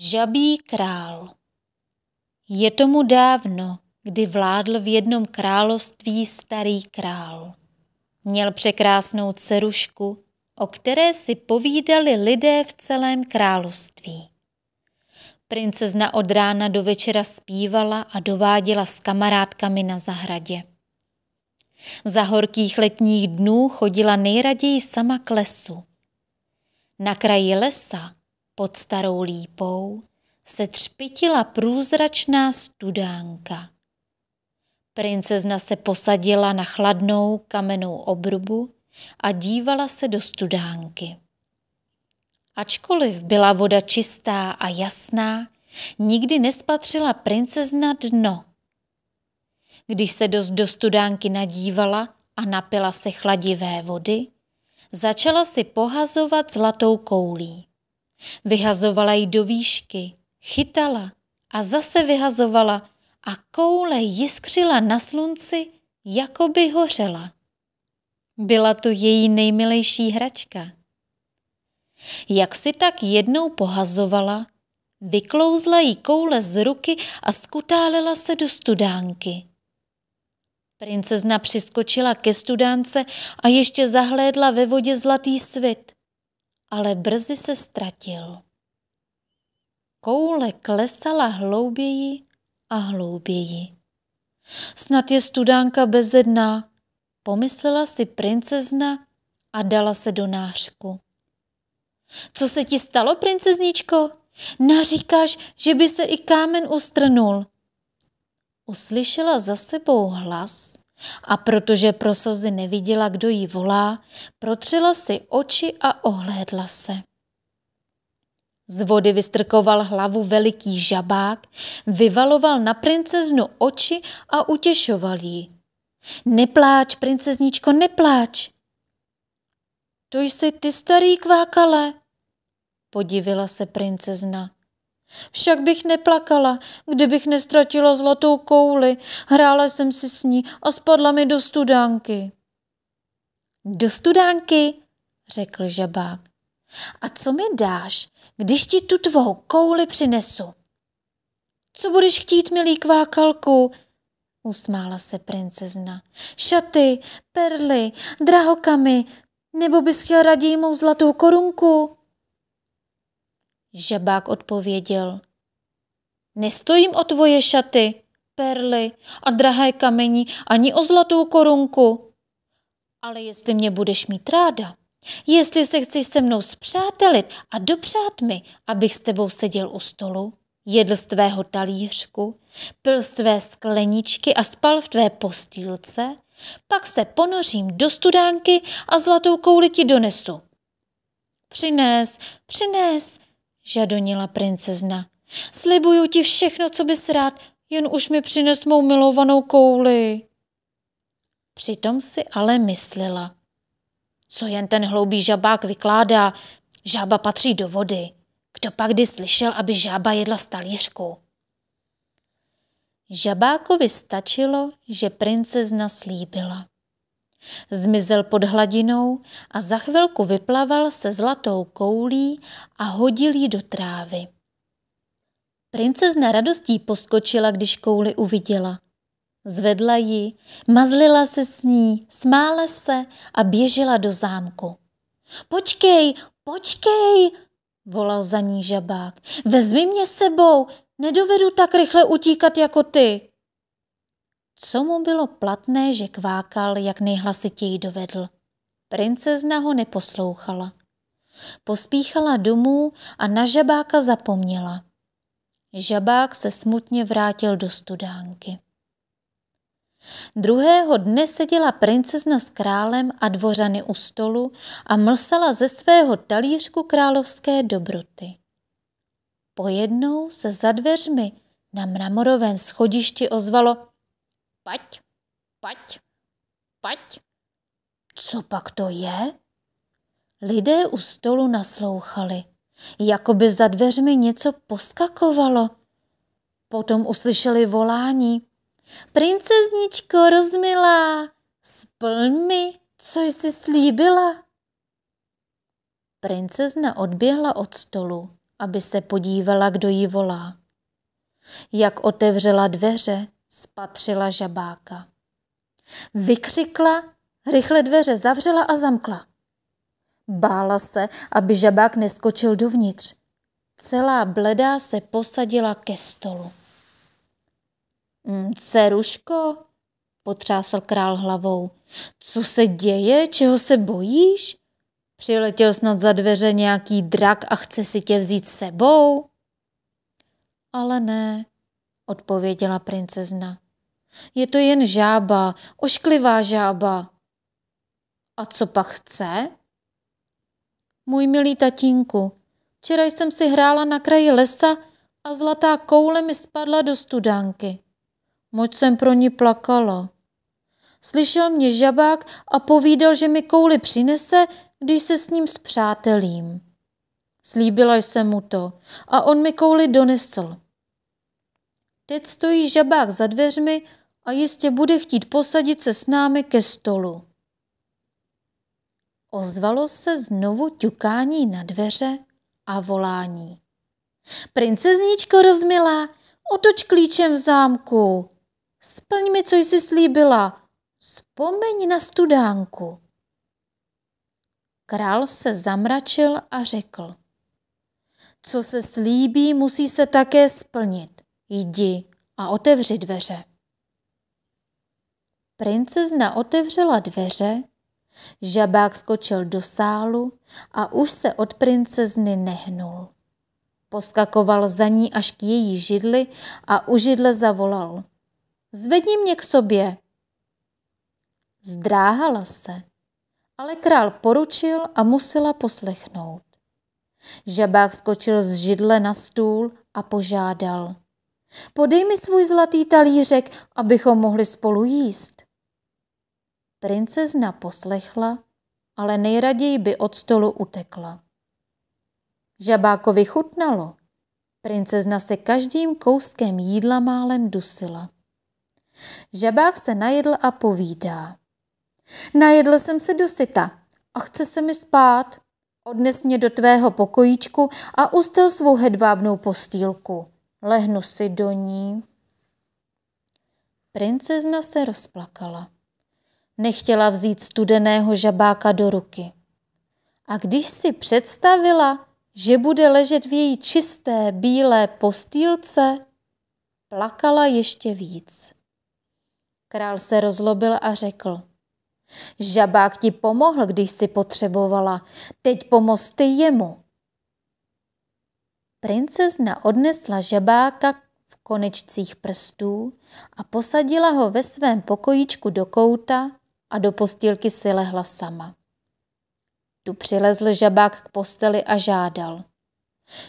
Žabí král Je tomu dávno, kdy vládl v jednom království starý král. Měl překrásnou cerušku, o které si povídali lidé v celém království. Princezna od rána do večera zpívala a dováděla s kamarádkami na zahradě. Za horkých letních dnů chodila nejraději sama k lesu. Na kraji lesa pod starou lípou se třpitila průzračná studánka. Princezna se posadila na chladnou kamennou obrubu a dívala se do studánky. Ačkoliv byla voda čistá a jasná, nikdy nespatřila princezna dno. Když se dost do studánky nadívala a napila se chladivé vody, začala si pohazovat zlatou koulí. Vyhazovala ji do výšky, chytala a zase vyhazovala a koule jiskřila na slunci, jako by hořela. Byla to její nejmilejší hračka. Jak si tak jednou pohazovala, vyklouzla jí koule z ruky a skutálela se do studánky. Princezna přiskočila ke studánce a ještě zahlédla ve vodě zlatý svit ale brzy se ztratil. Koule klesala hlouběji a hlouběji. Snad je studánka bez dna, pomyslela si princezna a dala se do nářku. Co se ti stalo, princezničko? Naříkáš, že by se i kámen ustrnul. Uslyšela za sebou hlas a protože slzy neviděla, kdo ji volá, protřela si oči a ohlédla se. Z vody vystrkoval hlavu veliký žabák, vyvaloval na princeznu oči a utěšoval ji. Nepláč, princezničko, nepláč. To jsi ty starý kvákale, podivila se princezna. Však bych neplakala, kdybych nestratila zlatou kouli, hrála jsem si s ní a spadla mi do studánky. Do studánky, řekl žabák. A co mi dáš, když ti tu tvou kouli přinesu? Co budeš chtít, milý kvákalku? Usmála se princezna. Šaty, perly, drahokamy, nebo bys chtěl raději mou zlatou korunku? Žabák odpověděl. Nestojím o tvoje šaty, perly a drahé kamení ani o zlatou korunku. Ale jestli mě budeš mít ráda, jestli se chceš se mnou spřátelit a dopřát mi, abych s tebou seděl u stolu, jedl z tvého talířku, pil z tvé skleničky a spal v tvé postýlce, pak se ponořím do studánky a zlatou kouli ti donesu. Přines, přines, žadonila princezna. Slibuju ti všechno, co bys rád, jen už mi přines mou milovanou kouli. Přitom si ale myslela. Co jen ten hloubý žabák vykládá, žába patří do vody. Kdo pak kdy slyšel, aby žába jedla z talířku? Žabákovi stačilo, že princezna slíbila. Zmizel pod hladinou a za chvilku vyplaval se zlatou koulí a hodil ji do trávy. Princezna radostí poskočila, když kouli uviděla. Zvedla ji, mazlila se s ní, smála se a běžela do zámku. Počkej, počkej, volal za ní žabák. Vezmi mě sebou, nedovedu tak rychle utíkat jako ty co mu bylo platné, že kvákal, jak nejhlasitěji dovedl. Princezna ho neposlouchala. Pospíchala domů a na žabáka zapomněla. Žabák se smutně vrátil do studánky. Druhého dne seděla princezna s králem a dvořany u stolu a mlsala ze svého talířku královské dobroty. Pojednou se za dveřmi na mramorovém schodišti ozvalo Pať, pať, pať. Co pak to je? Lidé u stolu naslouchali, jako by za dveřmi něco poskakovalo. Potom uslyšeli volání. Princezničko rozmilá, splň mi, co jsi slíbila. Princezna odběhla od stolu, aby se podívala, kdo ji volá. Jak otevřela dveře, spatřila žabáka. Vykřikla, rychle dveře zavřela a zamkla. Bála se, aby žabák neskočil dovnitř. Celá bledá se posadila ke stolu. Mm, Ceruško, potřásl král hlavou, co se děje, čeho se bojíš? Přiletěl snad za dveře nějaký drak a chce si tě vzít sebou? Ale ne, odpověděla princezna. Je to jen žába, ošklivá žába. A co pak chce? Můj milý tatínku, včera jsem si hrála na kraji lesa a zlatá koule mi spadla do studánky. Moc jsem pro ní plakala. Slyšel mě žabák a povídal, že mi kouli přinese, když se s ním zpřátelím. Slíbila jsem mu to a on mi kouli donesl. Teď stojí žabák za dveřmi a jistě bude chtít posadit se s námi ke stolu. Ozvalo se znovu ťukání na dveře a volání. Princezničko rozmila, otoč klíčem v zámku. Splň mi, co jsi slíbila. Vzpomeň na studánku. Král se zamračil a řekl. Co se slíbí, musí se také splnit. Jdi a otevři dveře. Princezna otevřela dveře, žabák skočil do sálu a už se od princezny nehnul. Poskakoval za ní až k její židli a u židle zavolal. Zvedni mě k sobě. Zdráhala se, ale král poručil a musela poslechnout. Žabák skočil z židle na stůl a požádal. Podej mi svůj zlatý talířek, abychom mohli spolu jíst. Princezna poslechla, ale nejraději by od stolu utekla. Žabákovi chutnalo. Princezna se každým kouskem jídla málem dusila. Žabák se najedl a povídá. Najedl jsem se dosyta a chce se mi spát. Odnes mě do tvého pokojíčku a ustel svou hedvábnou postýlku lehnu si do ní. Princezna se rozplakala. Nechtěla vzít studeného žabáka do ruky. A když si představila, že bude ležet v její čisté bílé postýlce, plakala ještě víc. Král se rozlobil a řekl, žabák ti pomohl, když si potřebovala, teď pomoz ty jemu. Princezna odnesla žabáka v konečcích prstů a posadila ho ve svém pokojíčku do kouta a do postýlky si lehla sama. Tu přilezl žabák k posteli a žádal.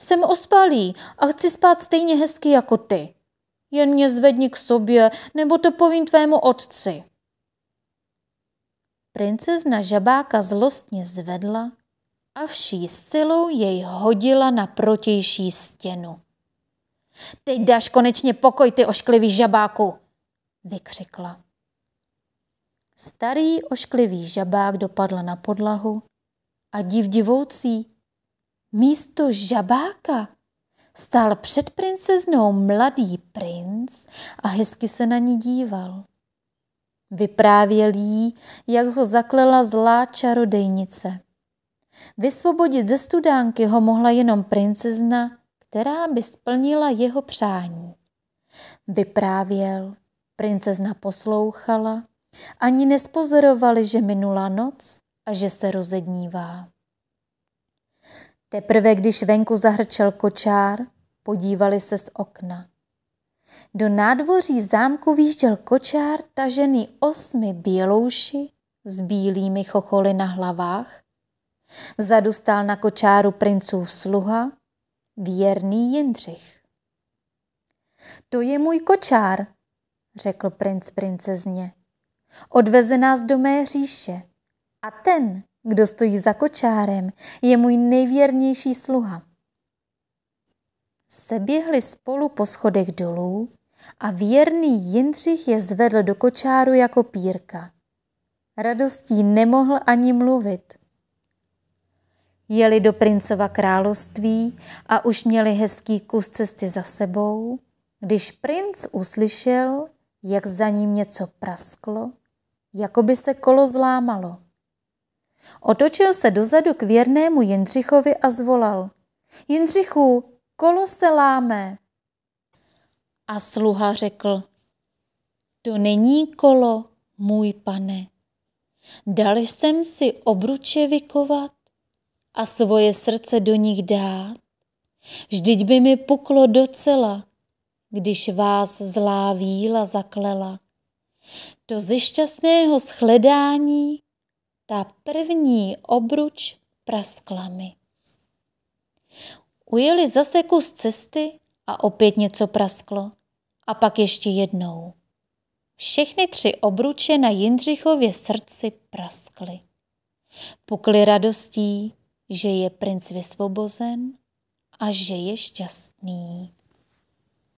Jsem ospalý a chci spát stejně hezky jako ty. Jen mě zvedni k sobě, nebo to povím tvému otci. Princezna žabáka zlostně zvedla a vší silou jej hodila na protější stěnu. Teď dáš konečně pokoj, ty ošklivý žabáku, vykřikla. Starý ošklivý žabák dopadl na podlahu a div divoucí, místo žabáka stál před princeznou mladý princ a hezky se na ní díval. Vyprávěl jí, jak ho zaklela zlá čarodejnice – Vysvobodit ze studánky ho mohla jenom princezna, která by splnila jeho přání. Vyprávěl, princezna poslouchala, ani nespozorovali, že minula noc a že se rozednívá. Teprve když venku zahrčel kočár, podívali se z okna. Do nádvoří zámku výjížděl kočár tažený osmi bělouši s bílými chocholy na hlavách Vzadu stál na kočáru princův sluha, věrný Jindřich. To je můj kočár, řekl princ princezně. Odveze nás do mé říše. A ten, kdo stojí za kočárem, je můj nejvěrnější sluha. Seběhli spolu po schodech dolů a věrný Jindřich je zvedl do kočáru jako pírka. Radostí nemohl ani mluvit. Jeli do princova království a už měli hezký kus cesty za sebou, když princ uslyšel, jak za ním něco prasklo, jako by se kolo zlámalo. Otočil se dozadu k věrnému Jindřichovi a zvolal. Jindřichu, kolo se láme. A sluha řekl, to není kolo, můj pane. Dali jsem si obruče vykovat a svoje srdce do nich dát. Vždyť by mi puklo docela, když vás zlá víla zaklela. To ze šťastného shledání ta první obruč praskla mi. Ujeli zase kus cesty a opět něco prasklo. A pak ještě jednou. Všechny tři obruče na Jindřichově srdci praskly. Pukly radostí, že je princ vysvobozen a že je šťastný.